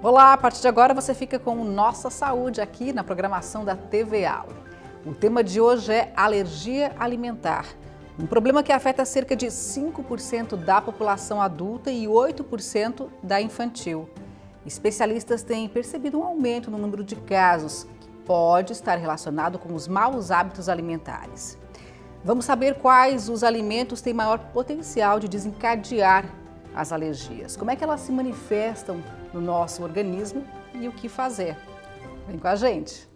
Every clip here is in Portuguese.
Olá, a partir de agora você fica com Nossa Saúde aqui na programação da TV Aula. O tema de hoje é alergia alimentar, um problema que afeta cerca de 5% da população adulta e 8% da infantil. Especialistas têm percebido um aumento no número de casos que pode estar relacionado com os maus hábitos alimentares. Vamos saber quais os alimentos têm maior potencial de desencadear as alergias. Como é que elas se manifestam no nosso organismo e o que fazer. Vem com a gente!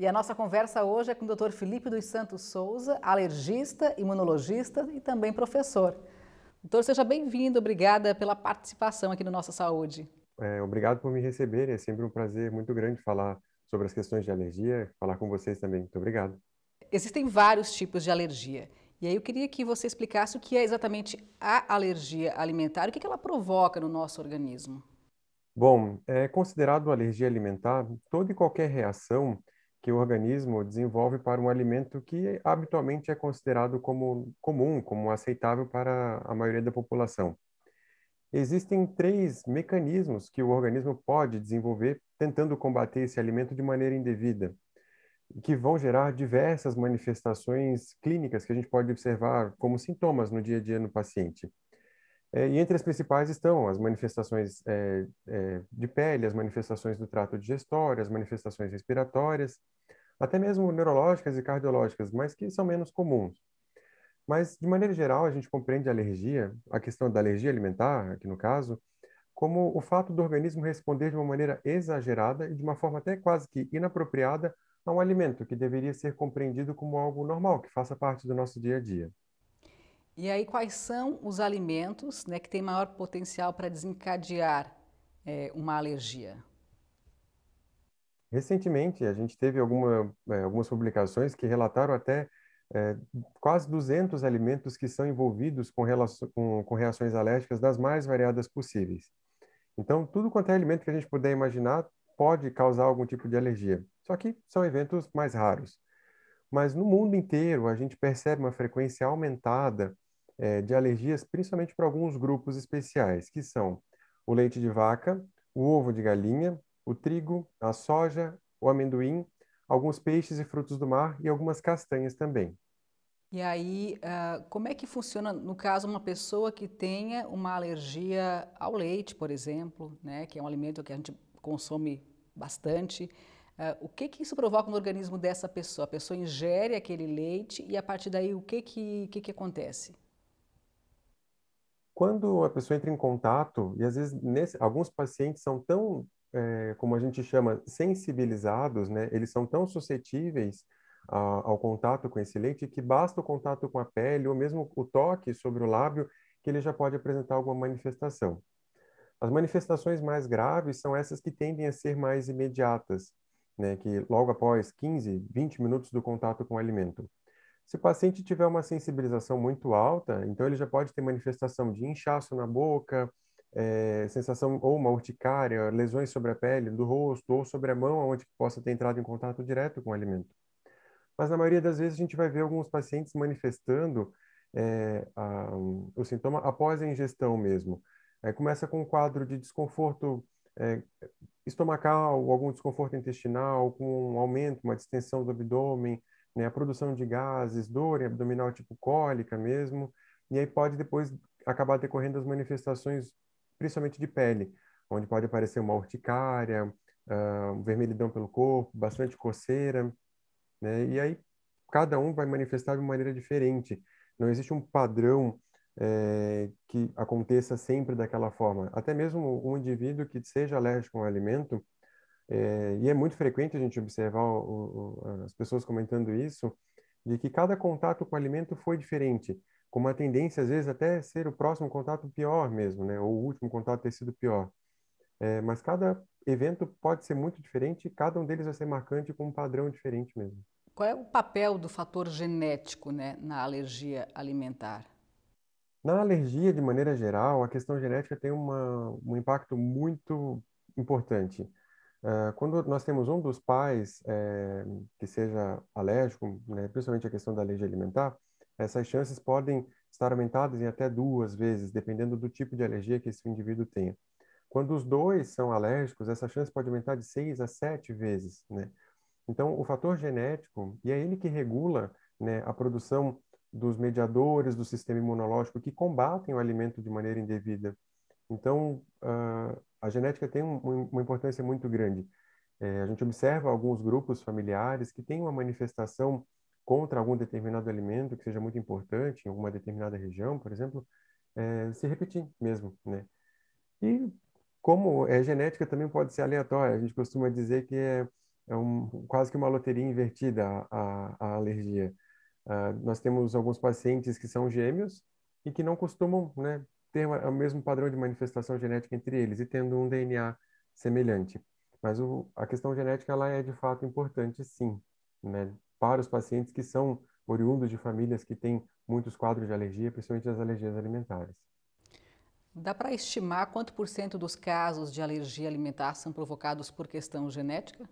E a nossa conversa hoje é com o Dr. Felipe dos Santos Souza, alergista, imunologista e também professor. Doutor, seja bem-vindo, obrigada pela participação aqui no Nossa Saúde. É, obrigado por me receber, é sempre um prazer muito grande falar sobre as questões de alergia, falar com vocês também. Muito obrigado. Existem vários tipos de alergia. E aí eu queria que você explicasse o que é exatamente a alergia alimentar, o que, que ela provoca no nosso organismo. Bom, é considerado alergia alimentar toda e qualquer reação que o organismo desenvolve para um alimento que habitualmente é considerado como comum, como aceitável para a maioria da população. Existem três mecanismos que o organismo pode desenvolver tentando combater esse alimento de maneira indevida, que vão gerar diversas manifestações clínicas que a gente pode observar como sintomas no dia a dia no paciente. É, e entre as principais estão as manifestações é, é, de pele, as manifestações do trato digestório, as manifestações respiratórias, até mesmo neurológicas e cardiológicas, mas que são menos comuns. Mas, de maneira geral, a gente compreende a alergia, a questão da alergia alimentar, aqui no caso, como o fato do organismo responder de uma maneira exagerada e de uma forma até quase que inapropriada a um alimento que deveria ser compreendido como algo normal, que faça parte do nosso dia a dia. E aí, quais são os alimentos né, que têm maior potencial para desencadear é, uma alergia? Recentemente, a gente teve alguma, é, algumas publicações que relataram até é, quase 200 alimentos que são envolvidos com, com, com reações alérgicas das mais variadas possíveis. Então, tudo quanto é alimento que a gente puder imaginar pode causar algum tipo de alergia. Só que são eventos mais raros. Mas no mundo inteiro, a gente percebe uma frequência aumentada é, de alergias, principalmente para alguns grupos especiais, que são o leite de vaca, o ovo de galinha, o trigo, a soja, o amendoim, alguns peixes e frutos do mar e algumas castanhas também. E aí, uh, como é que funciona, no caso, uma pessoa que tenha uma alergia ao leite, por exemplo, né, que é um alimento que a gente consome bastante, uh, o que que isso provoca no organismo dessa pessoa? A pessoa ingere aquele leite e a partir daí o que que, que, que acontece? Quando a pessoa entra em contato, e às vezes nesse, alguns pacientes são tão, é, como a gente chama, sensibilizados, né, eles são tão suscetíveis ao contato com esse leite que basta o contato com a pele ou mesmo o toque sobre o lábio que ele já pode apresentar alguma manifestação. As manifestações mais graves são essas que tendem a ser mais imediatas, né, que logo após 15, 20 minutos do contato com o alimento. Se o paciente tiver uma sensibilização muito alta, então ele já pode ter manifestação de inchaço na boca, é, sensação ou uma urticária, lesões sobre a pele, do rosto ou sobre a mão, onde possa ter entrado em contato direto com o alimento mas na maioria das vezes a gente vai ver alguns pacientes manifestando é, a, o sintoma após a ingestão mesmo. É, começa com um quadro de desconforto é, estomacal, algum desconforto intestinal, com um aumento, uma distensão do abdômen, né, a produção de gases, dor abdominal tipo cólica mesmo, e aí pode depois acabar decorrendo as manifestações, principalmente de pele, onde pode aparecer uma urticária, uh, um vermelhidão pelo corpo, bastante coceira, né? E aí cada um vai manifestar de uma maneira diferente. Não existe um padrão é, que aconteça sempre daquela forma. Até mesmo um indivíduo que seja alérgico a um alimento, é, e é muito frequente a gente observar o, o, as pessoas comentando isso, de que cada contato com o alimento foi diferente, com uma tendência, às vezes, até ser o próximo contato pior mesmo, né? ou o último contato ter sido pior. É, mas cada evento pode ser muito diferente, cada um deles vai ser marcante com um padrão diferente mesmo. Qual é o papel do fator genético né, na alergia alimentar? Na alergia, de maneira geral, a questão genética tem uma, um impacto muito importante. Uh, quando nós temos um dos pais é, que seja alérgico, né, principalmente a questão da alergia alimentar, essas chances podem estar aumentadas em até duas vezes, dependendo do tipo de alergia que esse indivíduo tenha. Quando os dois são alérgicos, essa chance pode aumentar de seis a sete vezes, né? Então, o fator genético, e é ele que regula né, a produção dos mediadores do sistema imunológico que combatem o alimento de maneira indevida. Então, uh, a genética tem um, uma importância muito grande. É, a gente observa alguns grupos familiares que têm uma manifestação contra algum determinado alimento que seja muito importante em alguma determinada região, por exemplo, é, se repetir mesmo, né? E como é genética também pode ser aleatória. A gente costuma dizer que é, é um, quase que uma loteria invertida a, a alergia. Uh, nós temos alguns pacientes que são gêmeos e que não costumam né, ter o mesmo padrão de manifestação genética entre eles e tendo um DNA semelhante. Mas o, a questão genética ela é de fato importante, sim, né, para os pacientes que são oriundos de famílias que têm muitos quadros de alergia, principalmente as alergias alimentares. Dá para estimar quanto por cento dos casos de alergia alimentar são provocados por questão genética?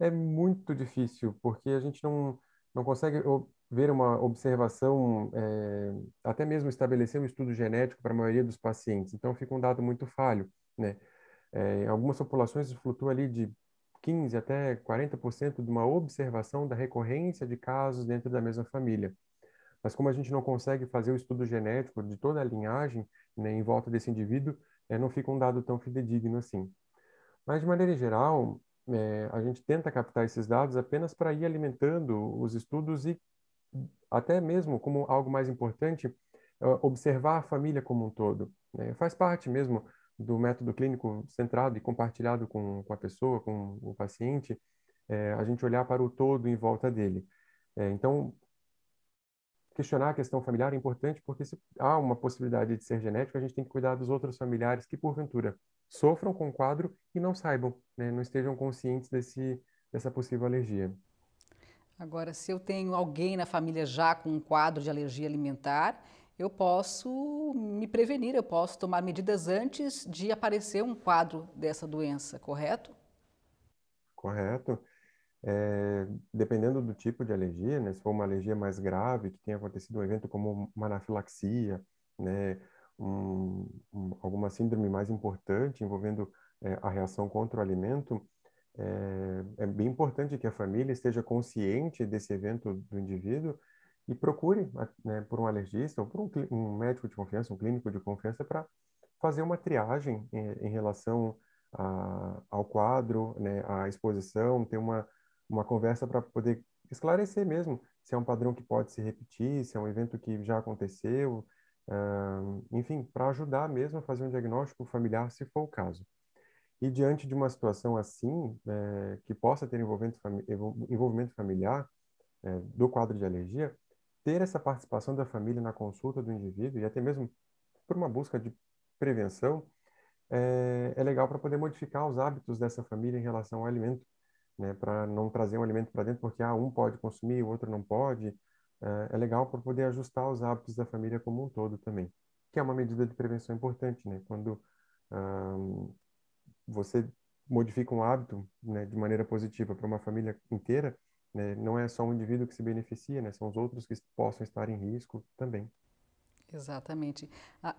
É muito difícil, porque a gente não, não consegue ver uma observação, é, até mesmo estabelecer um estudo genético para a maioria dos pacientes. Então fica um dado muito falho, né? É, em algumas populações flutua ali de 15 até 40% de uma observação da recorrência de casos dentro da mesma família. Mas como a gente não consegue fazer o estudo genético de toda a linhagem né, em volta desse indivíduo, é, não fica um dado tão fidedigno assim. Mas, de maneira geral, é, a gente tenta captar esses dados apenas para ir alimentando os estudos e, até mesmo, como algo mais importante, é, observar a família como um todo. Né? Faz parte mesmo do método clínico centrado e compartilhado com, com a pessoa, com o paciente, é, a gente olhar para o todo em volta dele. É, então, questionar a questão familiar é importante porque se há uma possibilidade de ser genético, a gente tem que cuidar dos outros familiares que, porventura, sofram com o quadro e não saibam, né? não estejam conscientes desse, dessa possível alergia. Agora, se eu tenho alguém na família já com um quadro de alergia alimentar, eu posso me prevenir, eu posso tomar medidas antes de aparecer um quadro dessa doença, correto? Correto. É, dependendo do tipo de alergia, né, se for uma alergia mais grave, que tenha acontecido um evento como uma anafilaxia, né, um, um, alguma síndrome mais importante envolvendo é, a reação contra o alimento, é, é, bem importante que a família esteja consciente desse evento do indivíduo e procure né, por um alergista ou por um, um, médico de confiança, um clínico de confiança, para fazer uma triagem em, em relação a, ao quadro, né, à exposição, ter uma uma conversa para poder esclarecer mesmo se é um padrão que pode se repetir, se é um evento que já aconteceu, uh, enfim, para ajudar mesmo a fazer um diagnóstico familiar, se for o caso. E diante de uma situação assim, é, que possa ter envolvimento, fami envolvimento familiar é, do quadro de alergia, ter essa participação da família na consulta do indivíduo e até mesmo por uma busca de prevenção, é, é legal para poder modificar os hábitos dessa família em relação ao alimento né, para não trazer um alimento para dentro porque ah, um pode consumir, o outro não pode. É, é legal para poder ajustar os hábitos da família como um todo também, que é uma medida de prevenção importante, né? Quando você modifica um hábito né, de maneira positiva para uma família inteira, né, não é só um indivíduo que se beneficia, né, são os outros que possam estar em risco também. Exatamente.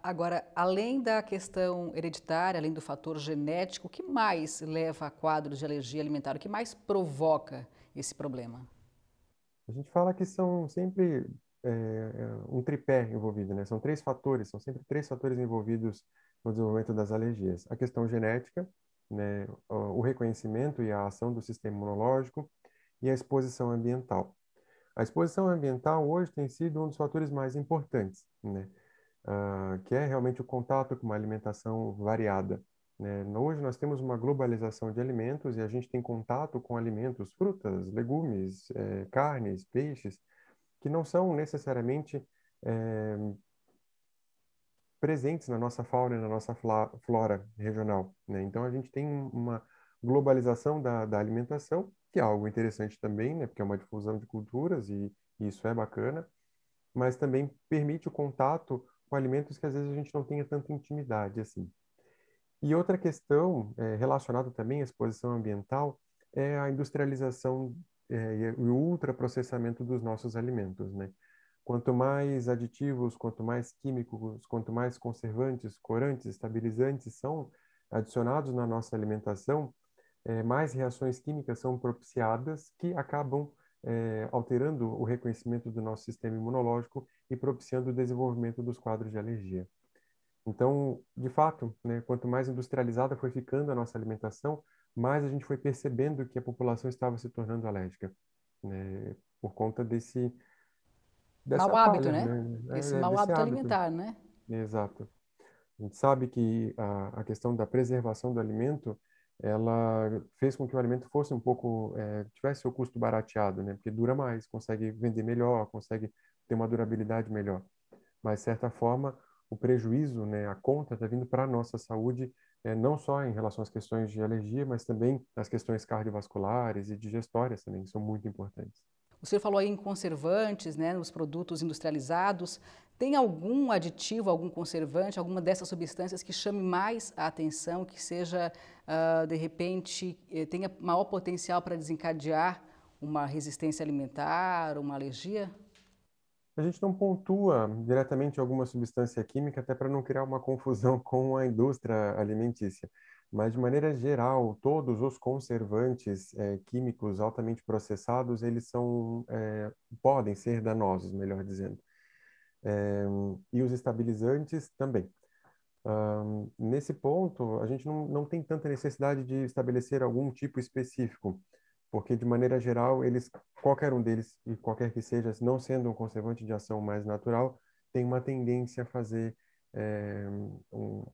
Agora, além da questão hereditária, além do fator genético, o que mais leva a quadros de alergia alimentar? O que mais provoca esse problema? A gente fala que são sempre é, é um tripé envolvido, né? São três fatores, são sempre três fatores envolvidos no desenvolvimento das alergias. A questão genética, né? o reconhecimento e a ação do sistema imunológico e a exposição ambiental. A exposição ambiental hoje tem sido um dos fatores mais importantes, né? Uh, que é realmente o contato com uma alimentação variada. Né? Hoje nós temos uma globalização de alimentos e a gente tem contato com alimentos, frutas, legumes, eh, carnes, peixes, que não são necessariamente eh, presentes na nossa fauna e na nossa flora regional. Né? Então a gente tem uma globalização da, da alimentação, que é algo interessante também, né? Porque é uma difusão de culturas e, e isso é bacana, mas também permite o contato com alimentos que às vezes a gente não tenha tanta intimidade assim. E outra questão é, relacionada também à exposição ambiental é a industrialização é, e o ultraprocessamento dos nossos alimentos, né? Quanto mais aditivos, quanto mais químicos, quanto mais conservantes, corantes, estabilizantes são adicionados na nossa alimentação, é, mais reações químicas são propiciadas que acabam é, alterando o reconhecimento do nosso sistema imunológico e propiciando o desenvolvimento dos quadros de alergia. Então, de fato, né, quanto mais industrializada foi ficando a nossa alimentação, mais a gente foi percebendo que a população estava se tornando alérgica, né, por conta desse dessa mau hábito, palha, né? né? É, Esse é, mau hábito, hábito, alimentar, né? Exato. A gente sabe que a, a questão da preservação do alimento ela fez com que o alimento fosse um pouco, é, tivesse seu custo barateado, né? Porque dura mais, consegue vender melhor, consegue ter uma durabilidade melhor. Mas, de certa forma, o prejuízo, né, a conta está vindo para a nossa saúde, é, não só em relação às questões de alergia, mas também as questões cardiovasculares e digestórias também, que são muito importantes. O senhor falou aí em conservantes, né, nos produtos industrializados. Tem algum aditivo, algum conservante, alguma dessas substâncias que chame mais a atenção, que seja, uh, de repente, eh, tenha maior potencial para desencadear uma resistência alimentar, uma alergia? A gente não pontua diretamente alguma substância química, até para não criar uma confusão com a indústria alimentícia mas de maneira geral, todos os conservantes é, químicos altamente processados, eles são, é, podem ser danosos, melhor dizendo. É, e os estabilizantes também. Um, nesse ponto, a gente não, não tem tanta necessidade de estabelecer algum tipo específico, porque de maneira geral, eles, qualquer um deles, e qualquer que seja, não sendo um conservante de ação mais natural, tem uma tendência a fazer é, um,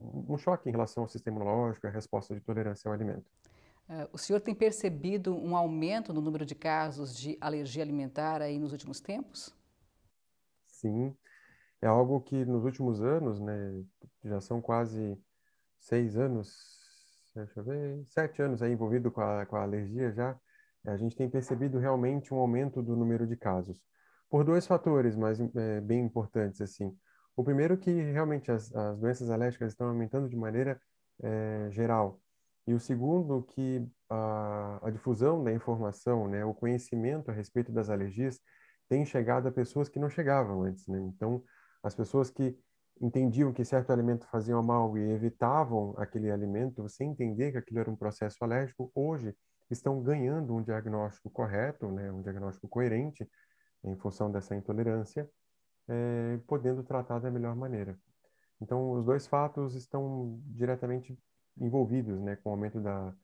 um choque em relação ao sistema imunológico e a resposta de tolerância ao alimento. É, o senhor tem percebido um aumento no número de casos de alergia alimentar aí nos últimos tempos? Sim, é algo que nos últimos anos, né, já são quase seis anos, deixa eu ver, sete anos aí envolvido com a, com a alergia já, é, a gente tem percebido realmente um aumento do número de casos. Por dois fatores, mas é, bem importantes, assim. O primeiro que realmente as, as doenças alérgicas estão aumentando de maneira é, geral. E o segundo que a, a difusão da informação, né, o conhecimento a respeito das alergias tem chegado a pessoas que não chegavam antes. Né? Então, as pessoas que entendiam que certo alimento fazia mal e evitavam aquele alimento sem entender que aquilo era um processo alérgico, hoje estão ganhando um diagnóstico correto, né, um diagnóstico coerente em função dessa intolerância eh, podendo tratar da melhor maneira. Então, os dois fatos estão diretamente envolvidos né, com o aumento da,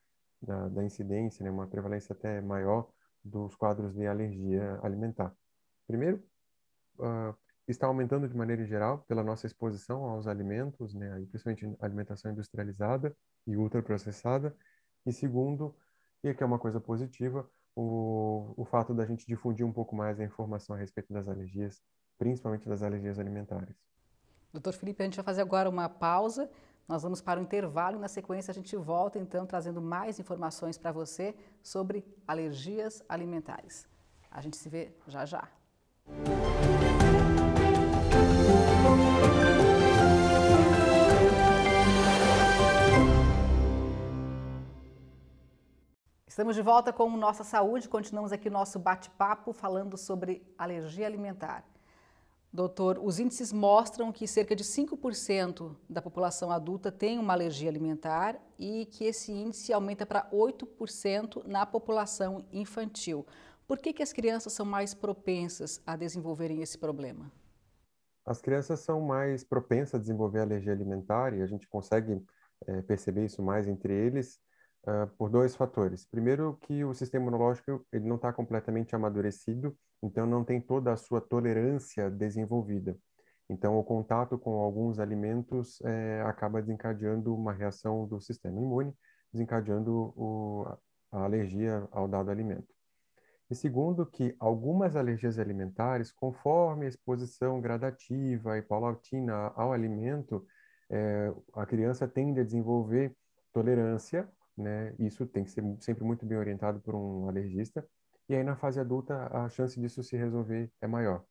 da, da incidência, né, uma prevalência até maior dos quadros de alergia alimentar. Primeiro, uh, está aumentando de maneira geral pela nossa exposição aos alimentos, né, principalmente alimentação industrializada e ultraprocessada. E segundo, e que é uma coisa positiva, o, o fato da gente difundir um pouco mais a informação a respeito das alergias principalmente das alergias alimentares. Doutor Felipe, a gente vai fazer agora uma pausa. Nós vamos para o intervalo e na sequência a gente volta então trazendo mais informações para você sobre alergias alimentares. A gente se vê já já. Estamos de volta com Nossa Saúde, continuamos aqui nosso bate-papo falando sobre alergia alimentar. Doutor, os índices mostram que cerca de 5% da população adulta tem uma alergia alimentar e que esse índice aumenta para 8% na população infantil. Por que, que as crianças são mais propensas a desenvolverem esse problema? As crianças são mais propensas a desenvolver alergia alimentar e a gente consegue é, perceber isso mais entre eles uh, por dois fatores. Primeiro, que o sistema imunológico ele não está completamente amadurecido, então não tem toda a sua tolerância desenvolvida. Então, o contato com alguns alimentos eh, acaba desencadeando uma reação do sistema imune, desencadeando o, a alergia ao dado alimento. E segundo, que algumas alergias alimentares, conforme a exposição gradativa e paulatina ao alimento, eh, a criança tende a desenvolver tolerância né? Isso tem que ser sempre muito bem orientado por um alergista. E aí na fase adulta a chance disso se resolver é maior.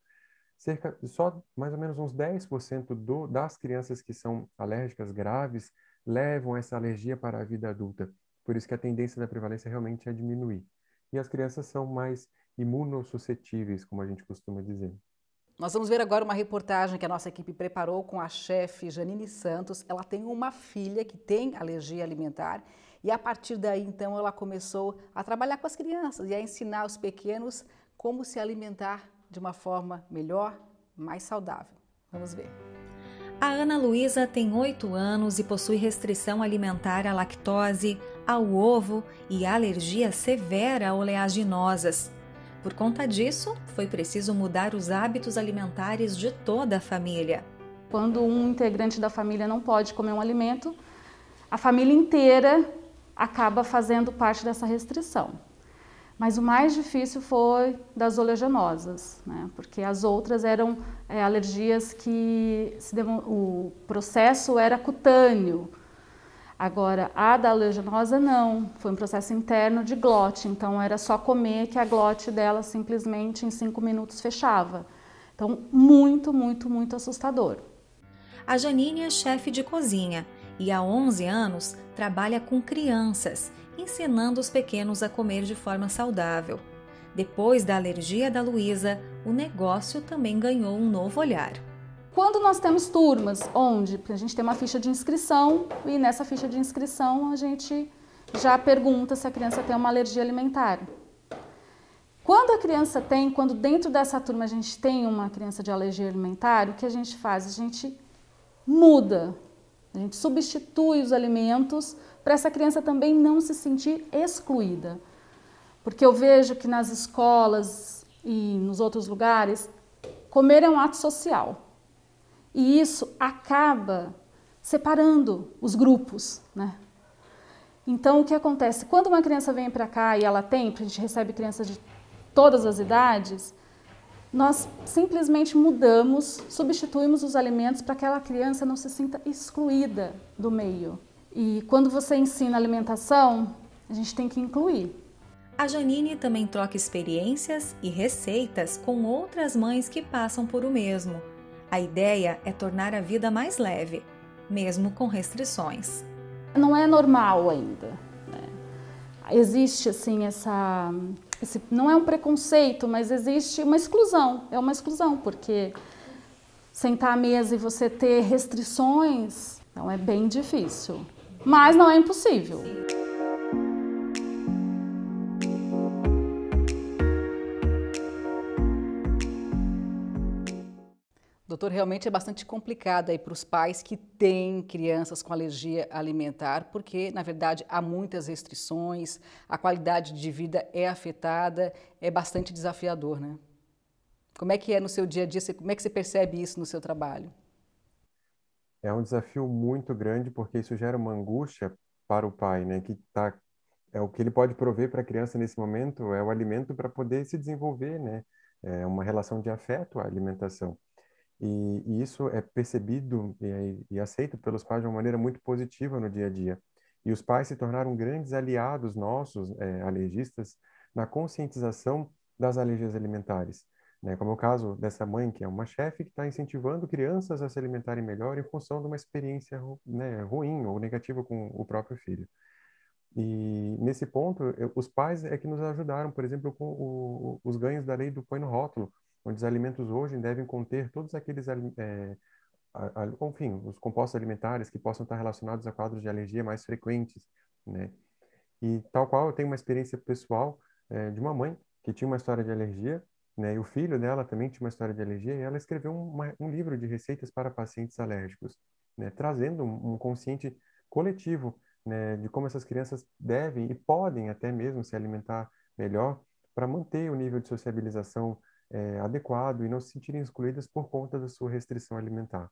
Cerca só mais ou menos uns 10% do, das crianças que são alérgicas graves levam essa alergia para a vida adulta. Por isso que a tendência da prevalência realmente é diminuir. E as crianças são mais imunossuscetíveis, como a gente costuma dizer. Nós vamos ver agora uma reportagem que a nossa equipe preparou com a chefe Janine Santos. Ela tem uma filha que tem alergia alimentar e a partir daí, então, ela começou a trabalhar com as crianças e a ensinar os pequenos como se alimentar de uma forma melhor, mais saudável. Vamos ver. A Ana Luísa tem 8 anos e possui restrição alimentar à lactose, ao ovo e alergia severa a oleaginosas. Por conta disso, foi preciso mudar os hábitos alimentares de toda a família. Quando um integrante da família não pode comer um alimento, a família inteira acaba fazendo parte dessa restrição. Mas o mais difícil foi das oleaginosas, né? porque as outras eram é, alergias que o processo era cutâneo. Agora, a da oleaginosa não, foi um processo interno de glote, então era só comer que a glote dela simplesmente em cinco minutos fechava. Então, muito, muito, muito assustador. A Janine é chefe de cozinha e há 11 anos trabalha com crianças, ensinando os pequenos a comer de forma saudável. Depois da alergia da Luísa, o negócio também ganhou um novo olhar. Quando nós temos turmas, onde a gente tem uma ficha de inscrição e nessa ficha de inscrição a gente já pergunta se a criança tem uma alergia alimentar. Quando a criança tem, quando dentro dessa turma a gente tem uma criança de alergia alimentar, o que a gente faz? A gente muda a gente substitui os alimentos para essa criança também não se sentir excluída. Porque eu vejo que nas escolas e nos outros lugares, comer é um ato social. E isso acaba separando os grupos, né? Então, o que acontece? Quando uma criança vem para cá e ela tem, porque a gente recebe crianças de todas as idades, nós simplesmente mudamos, substituímos os alimentos para que aquela criança não se sinta excluída do meio. E quando você ensina alimentação, a gente tem que incluir. A Janine também troca experiências e receitas com outras mães que passam por o mesmo. A ideia é tornar a vida mais leve, mesmo com restrições. Não é normal ainda. Né? Existe assim essa não é um preconceito, mas existe uma exclusão. É uma exclusão, porque sentar à mesa e você ter restrições, então é bem difícil. Mas não é impossível. Doutor, realmente é bastante complicado aí para os pais que têm crianças com alergia alimentar, porque, na verdade, há muitas restrições, a qualidade de vida é afetada, é bastante desafiador, né? Como é que é no seu dia a dia? Como é que você percebe isso no seu trabalho? É um desafio muito grande, porque isso gera uma angústia para o pai, né? Que tá, é o que ele pode prover para a criança nesse momento é o alimento para poder se desenvolver, né? É uma relação de afeto à alimentação. E, e isso é percebido e, e aceito pelos pais de uma maneira muito positiva no dia a dia. E os pais se tornaram grandes aliados nossos, é, alergistas, na conscientização das alergias alimentares. Né? Como é o caso dessa mãe, que é uma chefe, que está incentivando crianças a se alimentarem melhor em função de uma experiência né, ruim ou negativa com o próprio filho. E nesse ponto, os pais é que nos ajudaram, por exemplo, com o, os ganhos da lei do põe no rótulo, onde os alimentos hoje devem conter todos aqueles, é, a, a, enfim, os compostos alimentares que possam estar relacionados a quadros de alergia mais frequentes, né? E tal qual eu tenho uma experiência pessoal é, de uma mãe que tinha uma história de alergia, né? E o filho dela também tinha uma história de alergia e ela escreveu uma, um livro de receitas para pacientes alérgicos, né? Trazendo um, um consciente coletivo, né? De como essas crianças devem e podem até mesmo se alimentar melhor para manter o nível de sociabilização é, adequado e não se sentirem excluídas por conta da sua restrição alimentar.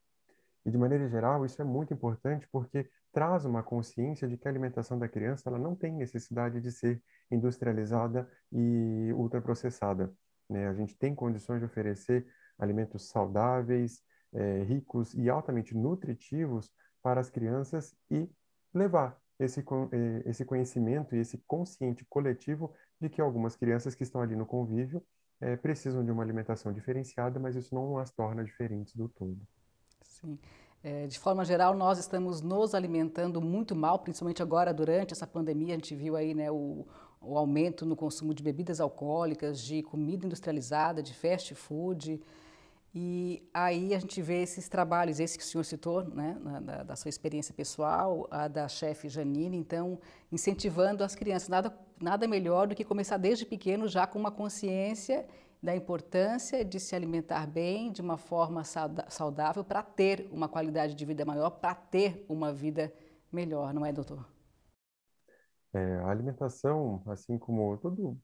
E de maneira geral, isso é muito importante porque traz uma consciência de que a alimentação da criança ela não tem necessidade de ser industrializada e ultraprocessada. Né? A gente tem condições de oferecer alimentos saudáveis, é, ricos e altamente nutritivos para as crianças e levar esse, é, esse conhecimento e esse consciente coletivo de que algumas crianças que estão ali no convívio é, precisam de uma alimentação diferenciada, mas isso não as torna diferentes do todo. Sim. É, de forma geral, nós estamos nos alimentando muito mal, principalmente agora durante essa pandemia. A gente viu aí né, o, o aumento no consumo de bebidas alcoólicas, de comida industrializada, de fast food. E aí a gente vê esses trabalhos, esse que o senhor citou, né, da, da sua experiência pessoal, a da chefe Janine, então, incentivando as crianças. Nada, nada melhor do que começar desde pequeno já com uma consciência da importância de se alimentar bem, de uma forma saudável, para ter uma qualidade de vida maior, para ter uma vida melhor, não é, doutor? É, a alimentação, assim como tudo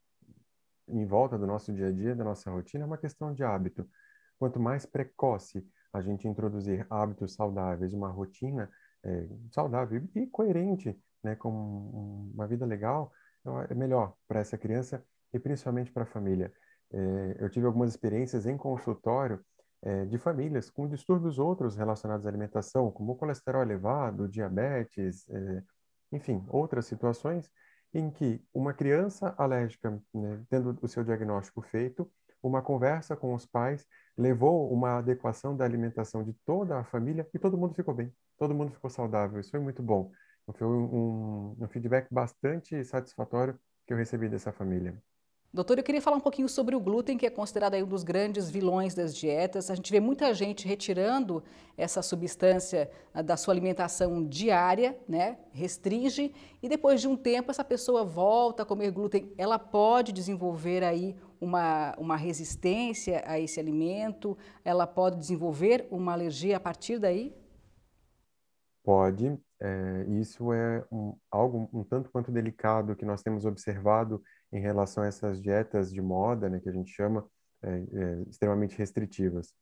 em volta do nosso dia a dia, da nossa rotina, é uma questão de hábito. Quanto mais precoce a gente introduzir hábitos saudáveis, uma rotina é, saudável e coerente, né, com uma vida legal, é melhor para essa criança e principalmente para a família. É, eu tive algumas experiências em consultório é, de famílias com distúrbios outros relacionados à alimentação, como colesterol elevado, diabetes, é, enfim, outras situações em que uma criança alérgica, né, tendo o seu diagnóstico feito, uma conversa com os pais levou uma adequação da alimentação de toda a família e todo mundo ficou bem, todo mundo ficou saudável. Isso foi muito bom. Foi um, um feedback bastante satisfatório que eu recebi dessa família. Doutor, eu queria falar um pouquinho sobre o glúten, que é considerado um dos grandes vilões das dietas. A gente vê muita gente retirando essa substância ah, da sua alimentação diária, né? Restringe e depois de um tempo essa pessoa volta a comer glúten. Ela pode desenvolver aí uma, uma resistência a esse alimento? Ela pode desenvolver uma alergia a partir daí? Pode. É, isso é um, algo um tanto quanto delicado que nós temos observado em relação a essas dietas de moda, né, que a gente chama é, é, extremamente restritivas.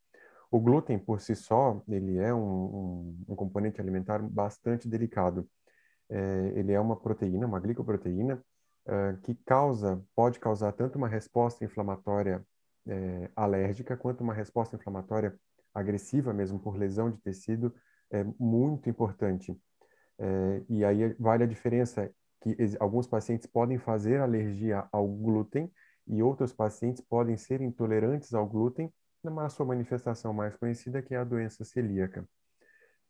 O glúten, por si só, ele é um, um, um componente alimentar bastante delicado. É, ele é uma proteína, uma glicoproteína, uh, que causa, pode causar tanto uma resposta inflamatória alérgica quanto uma resposta inflamatória agressiva mesmo por lesão de tecido é muito importante. É, e aí vale a diferença que alguns pacientes podem fazer alergia ao glúten e outros pacientes podem ser intolerantes ao glúten, na sua manifestação mais conhecida que é a doença celíaca.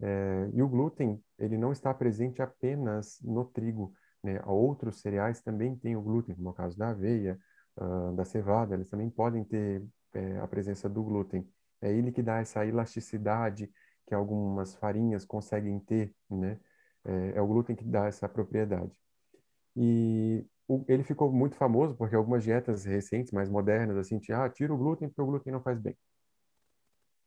É, e o glúten ele não está presente apenas no trigo, né? Outros cereais também têm o glúten, como é o caso da aveia, uh, da cevada, eles também podem ter é, a presença do glúten. É ele que dá essa elasticidade que algumas farinhas conseguem ter, né? É, é o glúten que dá essa propriedade. E o, ele ficou muito famoso porque algumas dietas recentes, mais modernas, assim, de, ah, tira o glúten porque o glúten não faz bem.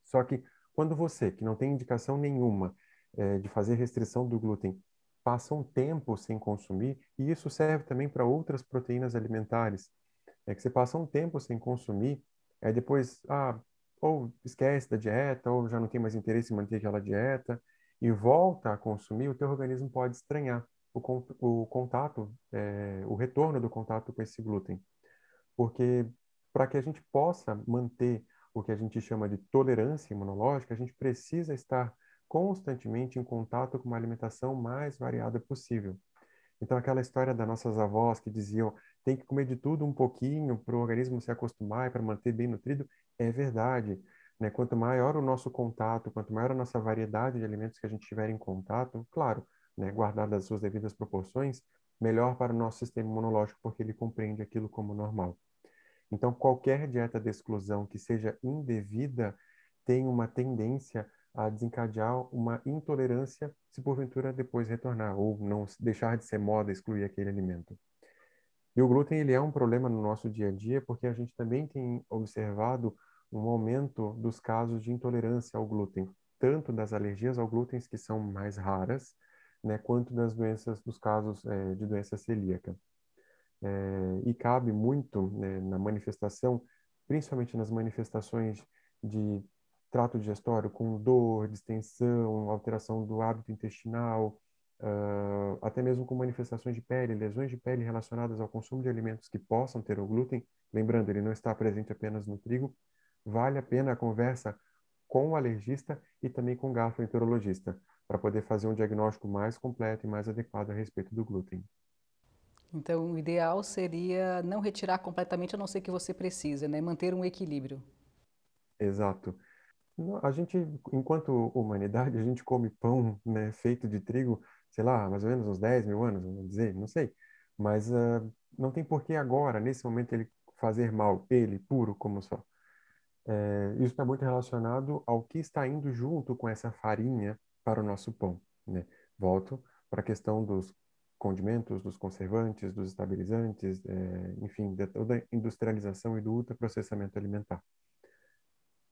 Só que quando você, que não tem indicação nenhuma é, de fazer restrição do glúten, passam tempo sem consumir, e isso serve também para outras proteínas alimentares. É que você passa um tempo sem consumir, aí depois, ah, ou esquece da dieta, ou já não tem mais interesse em manter aquela dieta, e volta a consumir, o teu organismo pode estranhar o, o contato, é, o retorno do contato com esse glúten. Porque para que a gente possa manter o que a gente chama de tolerância imunológica, a gente precisa estar constantemente em contato com uma alimentação mais variada possível. Então, aquela história das nossas avós que diziam tem que comer de tudo um pouquinho para o organismo se acostumar e para manter bem nutrido, é verdade. Né? Quanto maior o nosso contato, quanto maior a nossa variedade de alimentos que a gente tiver em contato, claro, né, guardadas as suas devidas proporções, melhor para o nosso sistema imunológico, porque ele compreende aquilo como normal. Então, qualquer dieta de exclusão que seja indevida tem uma tendência a desencadear uma intolerância se porventura depois retornar ou não deixar de ser moda excluir aquele alimento. E o glúten ele é um problema no nosso dia a dia porque a gente também tem observado um aumento dos casos de intolerância ao glúten, tanto das alergias ao glúten que são mais raras, né, quanto das doenças dos casos é, de doença celíaca. É, e cabe muito né, na manifestação, principalmente nas manifestações de trato digestório com dor, distensão, alteração do hábito intestinal, uh, até mesmo com manifestações de pele, lesões de pele relacionadas ao consumo de alimentos que possam ter o glúten, lembrando, ele não está presente apenas no trigo, vale a pena a conversa com o alergista e também com o gastroenterologista, para poder fazer um diagnóstico mais completo e mais adequado a respeito do glúten. Então, o ideal seria não retirar completamente, a não ser que você precise, né? Manter um equilíbrio. Exato. A gente, enquanto humanidade, a gente come pão né, feito de trigo, sei lá, mais ou menos uns 10 mil anos, vamos dizer, não sei. Mas uh, não tem por que agora, nesse momento, ele fazer mal, ele, puro como só. É, isso está muito relacionado ao que está indo junto com essa farinha para o nosso pão. Né? Volto para a questão dos condimentos, dos conservantes, dos estabilizantes, é, enfim, de toda a industrialização e do ultraprocessamento alimentar.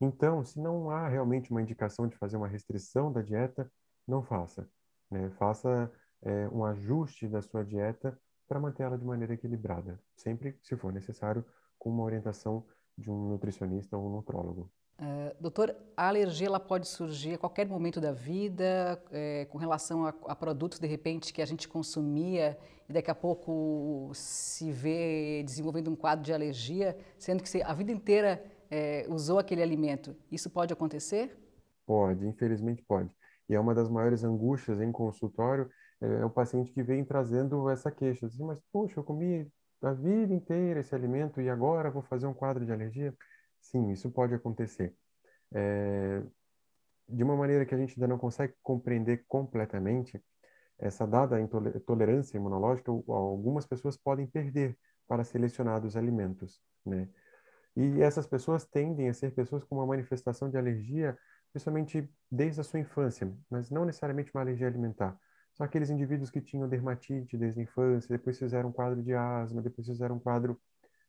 Então, se não há realmente uma indicação de fazer uma restrição da dieta, não faça. Né? Faça é, um ajuste da sua dieta para mantê-la de maneira equilibrada, sempre se for necessário, com uma orientação de um nutricionista ou um nutrólogo. É, doutor, a alergia ela pode surgir a qualquer momento da vida, é, com relação a, a, produtos de repente que a gente consumia e daqui a pouco se vê desenvolvendo um quadro de alergia, sendo que se, a vida inteira é, usou aquele alimento. Isso pode acontecer? Pode, infelizmente pode. E é uma das maiores angústias em consultório é, é o paciente que vem trazendo essa queixa. Assim, mas, poxa, eu comi a vida inteira esse alimento e agora vou fazer um quadro de alergia? Sim, isso pode acontecer. É... De uma maneira que a gente ainda não consegue compreender completamente, essa dada intolerância imunológica, algumas pessoas podem perder para selecionados alimentos, né? E essas pessoas tendem a ser pessoas com uma manifestação de alergia, principalmente desde a sua infância, mas não necessariamente uma alergia alimentar. São aqueles indivíduos que tinham dermatite desde a infância, depois fizeram um quadro de asma, depois fizeram um quadro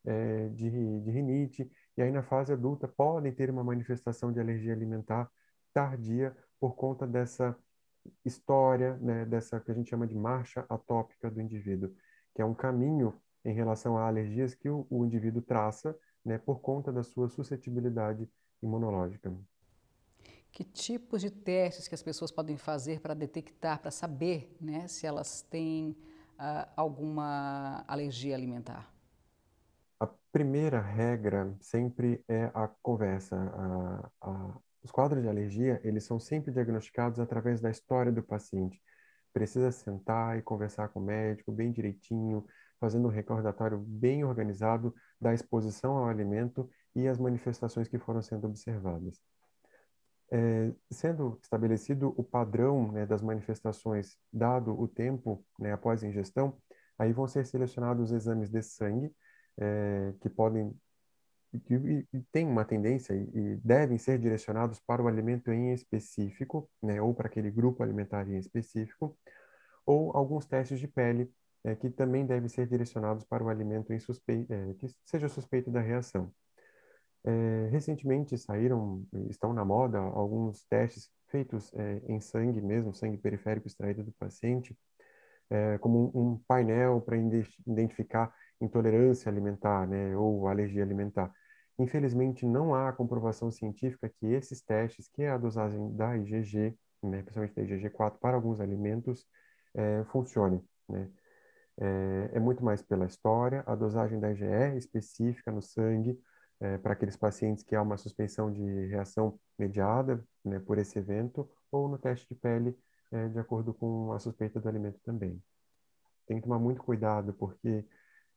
é, de, de rinite, e aí na fase adulta podem ter uma manifestação de alergia alimentar tardia por conta dessa história, né, dessa que a gente chama de marcha atópica do indivíduo, que é um caminho em relação a alergias que o, o indivíduo traça né, por conta da sua suscetibilidade imunológica. Que tipos de testes que as pessoas podem fazer para detectar, para saber né, se elas têm uh, alguma alergia alimentar? A primeira regra sempre é a conversa. A, a, os quadros de alergia, eles são sempre diagnosticados através da história do paciente. Precisa sentar e conversar com o médico bem direitinho, fazendo um recordatório bem organizado da exposição ao alimento e as manifestações que foram sendo observadas. É, sendo estabelecido o padrão né, das manifestações, dado o tempo né, após a ingestão, aí vão ser selecionados os exames de sangue, é, que podem que tem uma tendência e devem ser direcionados para o alimento em específico, né, ou para aquele grupo alimentar em específico, ou alguns testes de pele é, que também devem ser direcionados para o alimento suspeito, é, que seja suspeito da reação. É, recentemente saíram, estão na moda, alguns testes feitos é, em sangue mesmo, sangue periférico extraído do paciente, é, como um, um painel para identificar intolerância alimentar né, ou alergia alimentar. Infelizmente, não há comprovação científica que esses testes, que é a dosagem da IgG, né, principalmente da IgG4 para alguns alimentos, é, funcionem. Né? é, é muito mais pela história, a dosagem da IgE é específica no sangue é, para aqueles pacientes que há uma suspensão de reação mediada né, por esse evento, ou no teste de pele, é, de acordo com a suspeita do alimento também. Tem que tomar muito cuidado, porque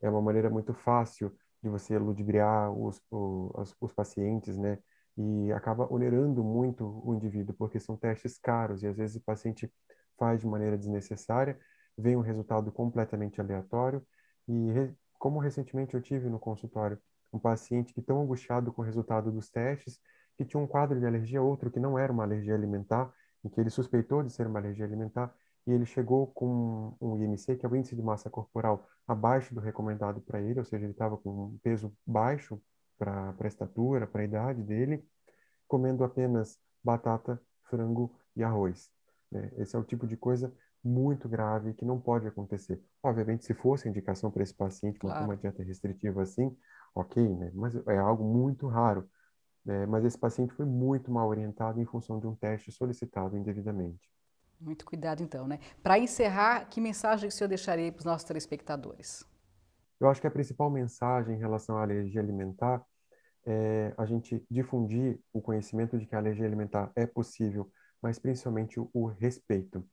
é uma maneira muito fácil de você ludibriar os, os, os pacientes, né? E acaba onerando muito o indivíduo, porque são testes caros e às vezes o paciente faz de maneira desnecessária vem um resultado completamente aleatório. E re, como recentemente eu tive no consultório um paciente que tão angustiado com o resultado dos testes, que tinha um quadro de alergia, outro que não era uma alergia alimentar, e que ele suspeitou de ser uma alergia alimentar, e ele chegou com um IMC, que é o índice de massa corporal, abaixo do recomendado para ele, ou seja, ele estava com um peso baixo para a estatura, para a idade dele, comendo apenas batata, frango e arroz. Né? Esse é o tipo de coisa muito grave que não pode acontecer. Obviamente, se fosse indicação para esse paciente claro. uma dieta restritiva assim, ok, né? Mas é algo muito raro. Né, mas esse paciente foi muito mal orientado em função de um teste solicitado indevidamente. Muito cuidado, então, né? Para encerrar, que mensagem que o senhor deixaria para os nossos telespectadores? Eu acho que a principal mensagem em relação à alergia alimentar é a gente difundir o conhecimento de que a alergia alimentar é possível, mas principalmente o, o respeito.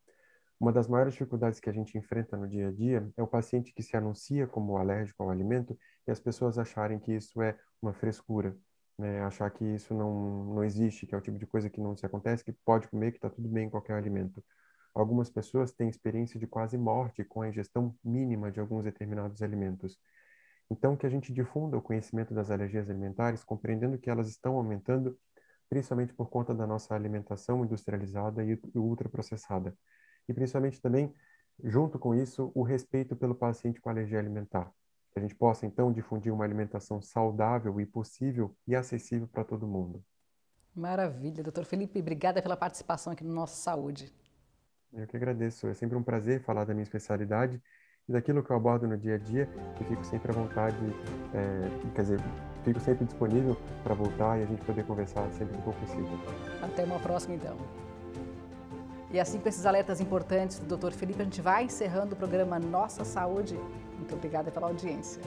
Uma das maiores dificuldades que a gente enfrenta no dia a dia é o paciente que se anuncia como alérgico ao alimento e as pessoas acharem que isso é uma frescura, né? achar que isso não, não existe, que é o tipo de coisa que não se acontece, que pode comer, que está tudo bem em qualquer alimento. Algumas pessoas têm experiência de quase morte com a ingestão mínima de alguns determinados alimentos. Então, que a gente difunda o conhecimento das alergias alimentares, compreendendo que elas estão aumentando, principalmente por conta da nossa alimentação industrializada e ultraprocessada e principalmente também, junto com isso, o respeito pelo paciente com alergia alimentar. Que a gente possa, então, difundir uma alimentação saudável e possível e acessível para todo mundo. Maravilha, doutor Felipe, obrigada pela participação aqui no nosso Saúde. Eu que agradeço, é sempre um prazer falar da minha especialidade e daquilo que eu abordo no dia a dia e fico sempre à vontade, é, quer dizer, fico sempre disponível para voltar e a gente poder conversar sempre que for possível. Até uma próxima, então. E assim, com esses alertas importantes do Dr. Felipe, a gente vai encerrando o programa Nossa Saúde. Muito obrigada pela audiência.